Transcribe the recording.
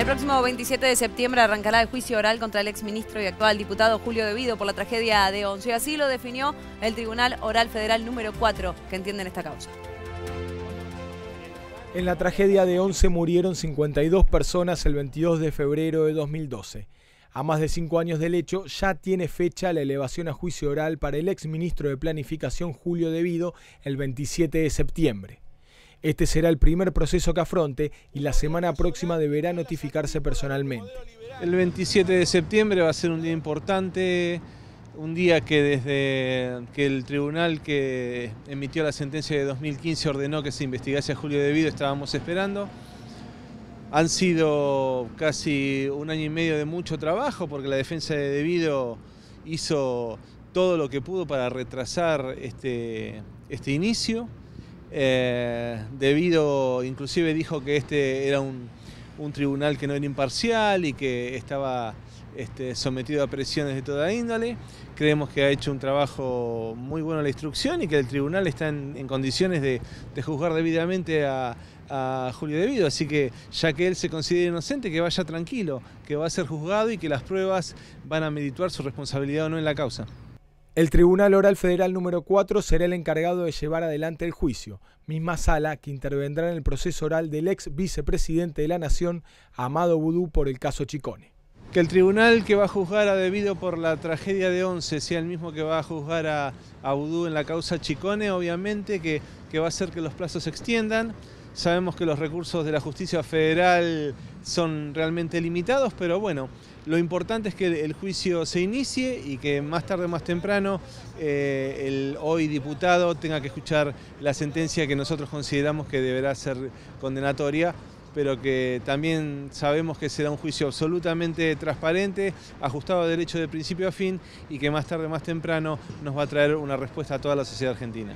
El próximo 27 de septiembre arrancará el juicio oral contra el exministro y actual diputado Julio Devido por la tragedia de Once. Y así lo definió el Tribunal Oral Federal número 4, que entienden esta causa. En la tragedia de Once murieron 52 personas el 22 de febrero de 2012. A más de cinco años del hecho, ya tiene fecha la elevación a juicio oral para el exministro de Planificación Julio Devido el 27 de septiembre. Este será el primer proceso que afronte y la semana próxima deberá notificarse personalmente. El 27 de septiembre va a ser un día importante, un día que desde que el tribunal que emitió la sentencia de 2015 ordenó que se investigase a Julio Devido estábamos esperando. Han sido casi un año y medio de mucho trabajo porque la defensa de Devido hizo todo lo que pudo para retrasar este, este inicio. Eh, debido, inclusive dijo que este era un, tribunal que no era imparcial y que estaba este, sometido a presiones de toda índole. Creemos que ha hecho un trabajo muy bueno la instrucción y que el tribunal está en, condiciones de, juzgar debidamente a, Julio Debido. Así que ya que él se considera inocente, que vaya tranquilo, que va a ser juzgado y que las pruebas van a medituar su responsabilidad o no en la causa. El Tribunal Oral Federal número 4 será el encargado de llevar adelante el juicio, misma sala que intervendrá en el proceso oral del ex vicepresidente de la Nación, Amado Boudou, por el caso Chicone. Que el tribunal que va a juzgar a Debido por la tragedia de Once sea el mismo que va a juzgar a, Boudou en la causa Chicone, obviamente que, que va a hacer que los plazos se extiendan, Sabemos que los recursos de la justicia federal son realmente limitados, pero bueno, lo importante es que el juicio se inicie y que más tarde o más temprano eh, el hoy diputado tenga que escuchar la sentencia que nosotros consideramos que deberá ser condenatoria pero que también sabemos que será un juicio absolutamente transparente, ajustado a derecho de principio a fin y que más tarde, más temprano, nos va a traer una respuesta a toda la sociedad argentina.